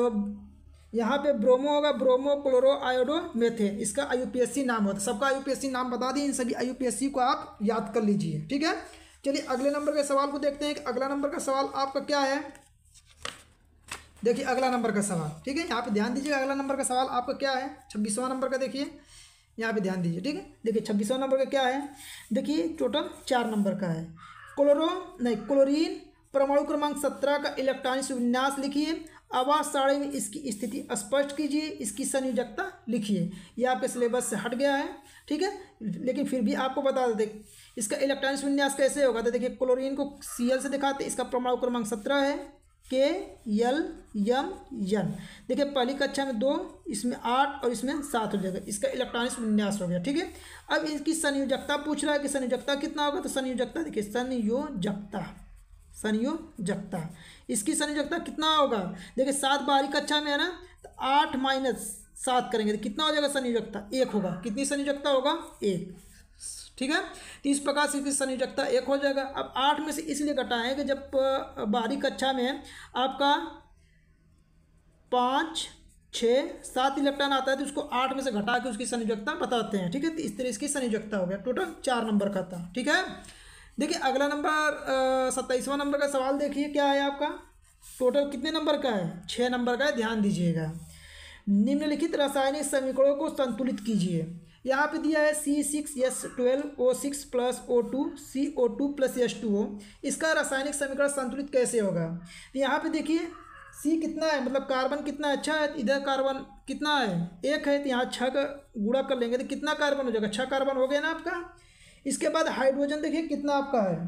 यहाँ पे ब्रोमो होगा ब्रोमो क्लोरो आयोडो मेथे इसका आईयूपीएससी नाम होता है सबका आईयूपीएससी नाम बता दें इन सभी सी को आप याद कर लीजिए ठीक है चलिए अगले नंबर के सवाल को देखते हैं कि अगला नंबर का सवाल आपका क्या है देखिए अगला नंबर का सवाल ठीक है यहाँ पे ध्यान दीजिएगा अगला नंबर का सवाल आपका क्या है छब्बीसवां नंबर का देखिए यहाँ पे ध्यान दीजिए ठीक है देखिए छब्बीसवां नंबर का क्या है देखिए टोटल चार नंबर का है क्लोरो नहीं क्लोरीन परमाणु क्रमांक सत्रह का इलेक्ट्रॉनिक विन्यास लिखिए आवाज साड़ी में इसकी स्थिति स्पष्ट कीजिए इसकी संयोजकता लिखिए यह आपके सिलेबस से हट गया है ठीक है लेकिन फिर भी आपको बता देते इसका इलेक्ट्रॉनिक विन्यास कैसे होगा तो देखिए क्लोरीन को सीएल से दिखाते इसका परमाणु क्रमांक सत्रह है के यल यम यन देखिए पहली कक्षा में दो इसमें आठ और इसमें सात हो जाएगा इसका इलेक्ट्रॉनिक्स विन्यास हो गया ठीक है अब इसकी संयोजकता पूछ रहा है कि संयोजकता कितना होगा तो संयोजकता देखिए संयोजकता संयोजकता इसकी संयोजकता कितना होगा देखिए सात बारी कक्षा में है ना तो आठ माइनस सात करेंगे तो कितना हो जाएगा संयोजकता एक होगा कितनी संयोजकता होगा एक ठीक है तो इस प्रकार से इसकी संयोजकता एक हो जाएगा अब आठ में से इसलिए घटाएं कि जब बाहरी कक्षा में आपका पाँच छः सात इलेक्ट्रॉन आता है तो उसको आठ में से घटा के उसकी संयोजकता बताते हैं ठीक है तो इस तरह इसकी संयोजकता हो गया टोटल चार नंबर का था ठीक है देखिए अगला नंबर सत्ताईसवां नंबर का सवाल देखिए क्या है आपका टोटल कितने नंबर का है छः नंबर का है ध्यान दीजिएगा निम्नलिखित रासायनिक समीकरणों को संतुलित कीजिए यहाँ पे दिया है C six S twelve O six plus O two C O two plus S two O इसका रासायनिक समीकरण संतुलित कैसे होगा तो यहाँ पे देखिए सी कितना है मतलब कार्बन कितना अच्छा है तो इधर कार्बन कितना है एक है तो यहाँ छः का गुड़ा कर लेंगे तो कितना कार्बन हो जाएगा छः कार्बन हो गया ना आपका इसके बाद हाइड्रोजन देखिए कितना आपका है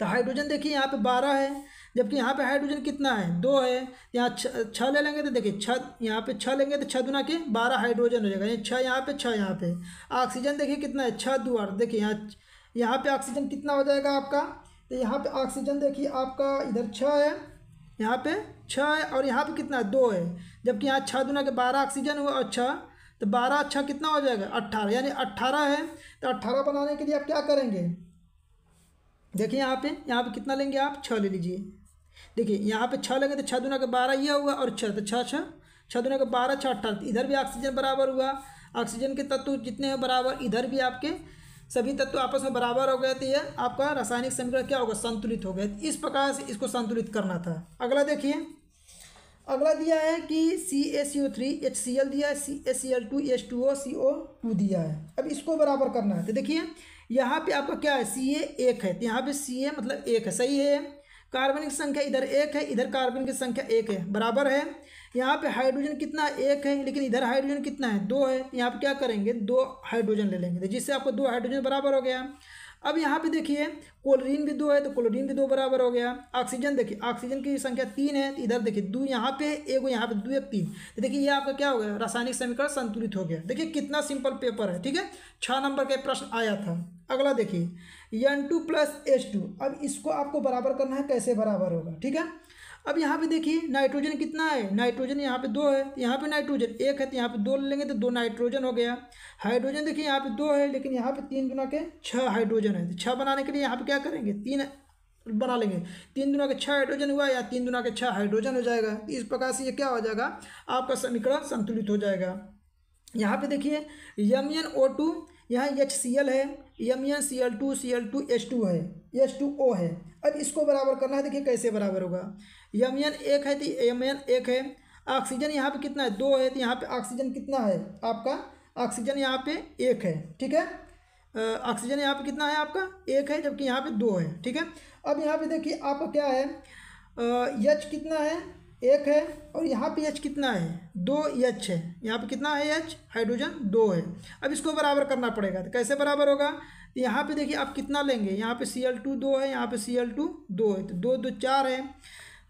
तो हाइड्रोजन देखिए यहाँ पे बारह है जबकि यहाँ पे हाइड्रोजन कितना है दो है यहाँ छः ले लेंगे तो देखिए छः यहाँ पे छः लेंगे तो छः दुना के बारह हाइड्रोजन हो जाएगा यानी छः यहाँ पे छः यहाँ पे ऑक्सीजन देखिए कितना है छः दो देखिए यहाँ यहाँ पे ऑक्सीजन कितना हो जाएगा आपका तो यहाँ पे ऑक्सीजन देखिए आपका इधर छः है यहाँ पे छः है और यहाँ पर कितना है दो है जबकि यहाँ छः दुना के बारह ऑक्सीजन हुआ और छः तो बारह छः कितना हो जाएगा अट्ठारह यानी अट्ठारह है तो अट्ठारह बनाने के लिए आप क्या करेंगे देखिए यहाँ पे यहाँ पे कितना लेंगे आप छः ले लीजिए देखिए यहाँ पे छः लगे तो छः दुना का बारह ये होगा और छः तो छः छः छः दुना का बारह छः अट्ठारह तो इधर भी ऑक्सीजन बराबर हुआ ऑक्सीजन के तत्व जितने हैं बराबर इधर भी आपके सभी तत्व आपस में बराबर हो गए तो यह आपका रासायनिक समीकरण क्या होगा संतुलित हो गए तो इस प्रकार से इसको संतुलित करना था अगला देखिए अगला दिया है कि C A C O three H C L दिया है C A C L two H two O C O two दिया है अब इसको बराबर करना है तो देखिए यहाँ पे आपका क्या है सी ए एक है तो यहाँ पे सी ए मतलब एक है सही है कार्बन की संख्या इधर एक है इधर कार्बन की संख्या एक है बराबर है यहाँ पे हाइड्रोजन कितना एक है लेकिन इधर हाइड्रोजन कितना है दो है यहाँ पे क्या करेंगे दो हाइड्रोजन ले लेंगे जिससे आपको दो हाइड्रोजन बराबर हो गया अब यहाँ पे देखिए क्लोरीन भी दो है तो क्लोरीन भी दो बराबर हो गया ऑक्सीजन देखिए ऑक्सीजन की संख्या तीन है तो इधर देखिए दो यहाँ पे एक यहाँ पे दो एक तीन तो देखिए ये आपका क्या हो गया रासायनिक समीकरण संतुलित हो गया देखिए कितना सिंपल पेपर है ठीक है छः नंबर का प्रश्न आया था अगला देखिए N two plus H two अब इसको आपको बराबर करना है कैसे बराबर होगा ठीक है अब यहाँ पे देखिए नाइट्रोजन कितना है नाइट्रोजन यहाँ पे दो है यहाँ पे नाइट्रोजन एक है तो यहाँ पे दो ले लेंगे तो दो नाइट्रोजन हो गया हाइड्रोजन देखिए यहाँ पे दो है लेकिन यहाँ पे तीन दुना के छः हाइड्रोजन है तो छः बनाने के लिए यहाँ पे क्या करेंगे तीन बना लेंगे तीन दुना के छः हाइड्रोजन हुआ या तीन दुना के छः हाइड्रोजन हो जाएगा इस प्रकार से ये क्या हो जाएगा आपका समीकरण संतुलित हो जाएगा यहाँ पे देखिए यम एन ओ टू यहाँ एच सी एल है M N C L two C L two H two है एच टू ओ है अब इसको बराबर करना है देखिए कैसे बराबर होगा यम एन एक है तो यम एन एक है ऑक्सीजन यहाँ पे कितना है दो है तो यहाँ पे ऑक्सीजन कितना है आपका ऑक्सीजन यहाँ पे एक है ठीक है ऑक्सीजन यहाँ पे कितना है आपका एक है जबकि यहाँ पे दो है ठीक है अब यहाँ पे देखिए आपका क्या है एच कितना है एक है और यहाँ पे एच कितना है दो एच है यहाँ पे कितना है एच हाइड्रोजन दो है अब इसको बराबर करना पड़ेगा तो कैसे बराबर होगा यहाँ पे देखिए आप कितना लेंगे यहाँ पे सी एल टू दो है यहाँ पे सी एल टू दो है तो दो दो चार है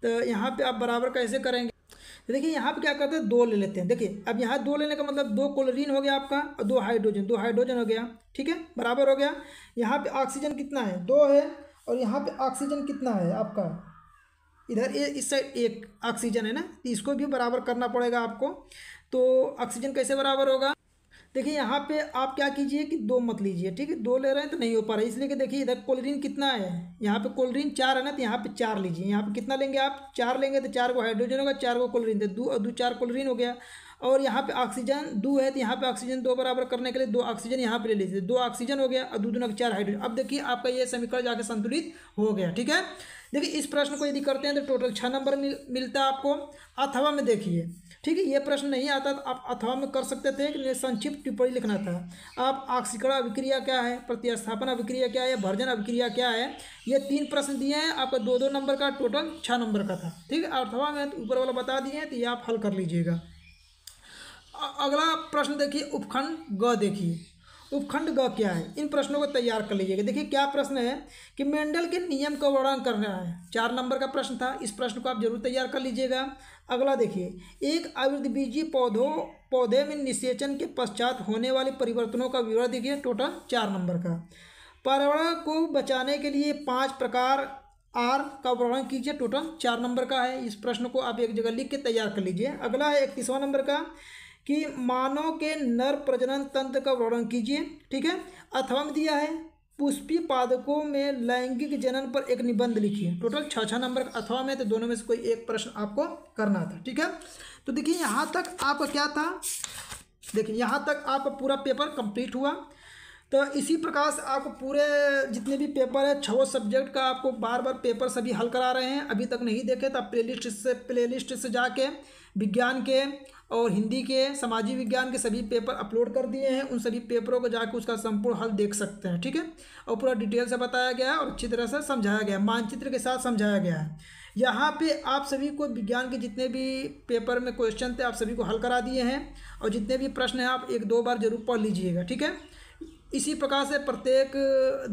तो यहाँ पे आप बराबर कैसे करेंगे तो देखिए यहाँ पे क्या करते हैं दो ले लेते हैं देखिए अब यहाँ दो लेने का मतलब दो क्लोरीन हो गया आपका और दो हाइड्रोजन दो हाइड्रोजन हो गया ठीक है बराबर हो गया यहाँ पे ऑक्सीजन कितना है दो है और यहाँ पे ऑक्सीजन कितना है आपका इधर ए इस साइड एक ऑक्सीजन है ना तो इसको भी बराबर करना पड़ेगा आपको तो ऑक्सीजन कैसे बराबर होगा देखिए यहाँ पे आप क्या कीजिए कि दो मत लीजिए ठीक है दो ले रहे हैं तो नहीं हो पा रहा है इसलिए कि देखिए इधर कोल्ड्रीन कितना है यहाँ पे कोल्ड्रीन चार है ना तो यहाँ पे चार लीजिए यहाँ पे कितना लेंगे आप चार लेंगे तो चार को हाइड्रोजन होगा चार को कोल्ड्रीन तो दे दो दो चार कोल्ड्रीन हो गया और यहाँ पे ऑक्सीजन दो है तो यहाँ पे ऑक्सीजन दो बराबर करने के लिए दो ऑक्सीजन यहाँ पे ले लीजिए दो ऑक्सीजन हो गया और दो दोनों चार हाइड्रोजन अब देखिए आपका ये समीकरण जाकर संतुलित हो गया ठीक है देखिए इस प्रश्न को यदि करते हैं तो टोटल छः नंबर मिल, मिलता है आपको अथवा में देखिए ठीक है ये प्रश्न नहीं आता तो आप अथवा में कर सकते थे कि संक्षिप्त टिप्पणी लिखना था आप आक्षिकरण अभिक्रिया क्या है प्रतिस्थापन अभिक्रिया क्या है भर्जन अभिक्रिया क्या है ये तीन प्रश्न दिए हैं आपका दो दो नंबर का टोटल छः नंबर का था ठीक है अथवा में ऊपर वाला बता दिए हैं तो ये आप हल कर लीजिएगा अगला प्रश्न देखिए उपखंड ग देखिए उपखंड ग क्या है इन प्रश्नों को तैयार कर लीजिएगा देखिए क्या प्रश्न है कि मेंडल के नियम का वर्णन करना है चार नंबर का प्रश्न था इस प्रश्न को आप जरूर तैयार कर लीजिएगा अगला देखिए एक अवृद्धबीजी पौधों पौधे में निषेचन के पश्चात होने वाले परिवर्तनों का विवरण देखिए टोटल चार नंबर का पर्यावरण को बचाने के लिए पाँच प्रकार आर का वर्णन कीजिए टोटल चार नंबर का है इस प्रश्न को आप एक जगह लिख के तैयार कर लीजिए अगला है इकतीसवां नंबर का कि मानव के नर प्रजनन तंत्र का वर्णन कीजिए ठीक है अथवा में दिया है पुष्पी पादकों में लैंगिक जनन पर एक निबंध लिखिए टोटल छः छः नंबर का अथवा में तो दोनों में से कोई एक प्रश्न आपको करना था ठीक है तो देखिए यहाँ तक आपका क्या था देखिए यहाँ तक आपका पूरा पेपर कंप्लीट हुआ तो इसी प्रकार से आपको पूरे जितने भी पेपर है छो सब्जेक्ट का आपको बार बार पेपर सभी हल करा रहे हैं अभी तक नहीं देखे तो आप प्ले से प्ले से जाके विज्ञान के और हिंदी के सामाजिक विज्ञान के सभी पेपर अपलोड कर दिए हैं उन सभी पेपरों को जाकर उसका संपूर्ण हल देख सकते हैं ठीक है और पूरा डिटेल से बताया गया है और अच्छी तरह से समझाया गया मानचित्र के साथ समझाया गया है यहाँ पे आप सभी को विज्ञान के जितने भी पेपर में क्वेश्चन थे आप सभी को हल करा दिए हैं और जितने भी प्रश्न हैं आप एक दो बार जरूर पढ़ लीजिएगा ठीक है इसी प्रकार से प्रत्येक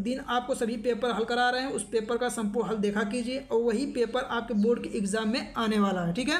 दिन आपको सभी पेपर हल करा रहे हैं उस पेपर का संपूर्ण हल देखा कीजिए और वही पेपर आपके बोर्ड के एग्ज़ाम में आने वाला है ठीक है